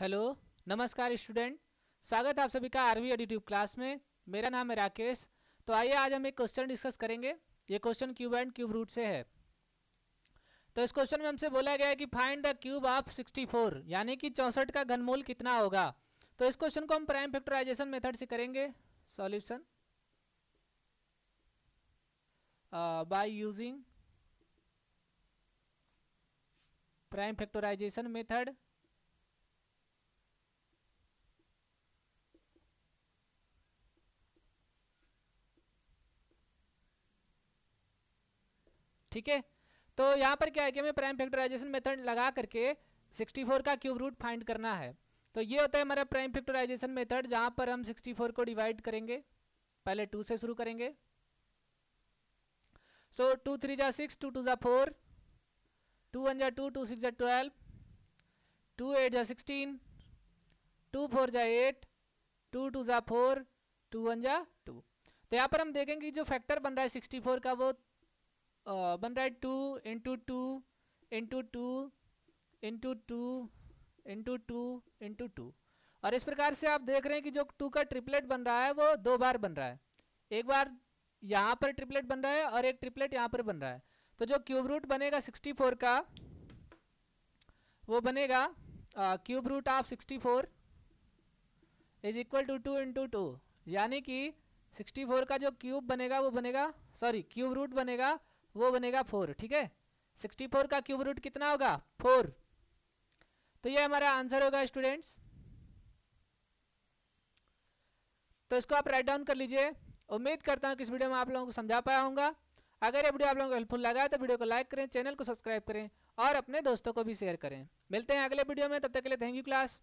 hello नमस्कार student स्वागत है आप सभी का आरवी एडिटिव क्लास में मेरा नाम है राकेश तो आइए आज हम एक क्वेश्चन डिस्कस करेंगे ये question cube and cube root से है तो इस क्वेश्चन में हमसे बोला गया है कि फाइंड द क्यूब ऑफ 64 यानी कि चौंसठ का घनमूल कितना होगा तो इस क्वेश्चन को हम प्राइम फैक्टराइजेशन मेथड से करेंगे solution by using prime factorisation method ठीक है तो यहाँ पर क्या है कि हमें प्राइम फैक्टराइजेशन मेथड लगा करके 64 का क्यूब रूट फाइंड करना है तो ये होता है हमारा प्राइम फैक्टराइजेशन मेथड जहाँ पर हम 64 को डिवाइड करेंगे पहले टू से शुरू करेंगे सो टू थ्री जा सिक्स टू टू जा फोर टू वन जा टू टू सिक्स जा ट्वेल्व टू एट जा सिक्सटीन टू फोर जा एट टू टू जा फोर टू वन जा टू तो यहाँ पर हम देखेंगे जो फैक्टर बन रहा है सिक्सटी फोर का वो uh, बन रहा है two into two into two into two into two into two और इस प्रकार से आप देख रहे हैं कि जो टू का ट्रिपलेट बन रहा है वो दो बार बन रहा है एक बार यहाँ पर ट्रिपलेट बन रहा है और एक ट्रिपलेट यहाँ पर बन रहा है तो जो क्यूब रूट बनेगा सिक्सटी फोर का वो बनेगा cube root of sixty four is equal to two into two यानी कि सिक्सटी फोर का जो क्यूब बनेगा वो बनेगा सॉरी क्यूब रूट बनेगा वो बनेगा फोर ठीक है सिक्सटी फोर का क्यूब रूट कितना होगा फोर तो ये हमारा आंसर होगा स्टूडेंट्स तो इसको आप राइट डाउन कर लीजिए उम्मीद करता हूँ कि इस वीडियो में आप लोगों को समझा पाया होगा अगर ये वीडियो आप लोगों को हेल्पफुल लगा तो वीडियो को लाइक करें चैनल को सब्सक्राइब करें और अपने दोस्तों को भी शेयर करें मिलते हैं अगले वीडियो में तब तक के लिए थैंक यू क्लास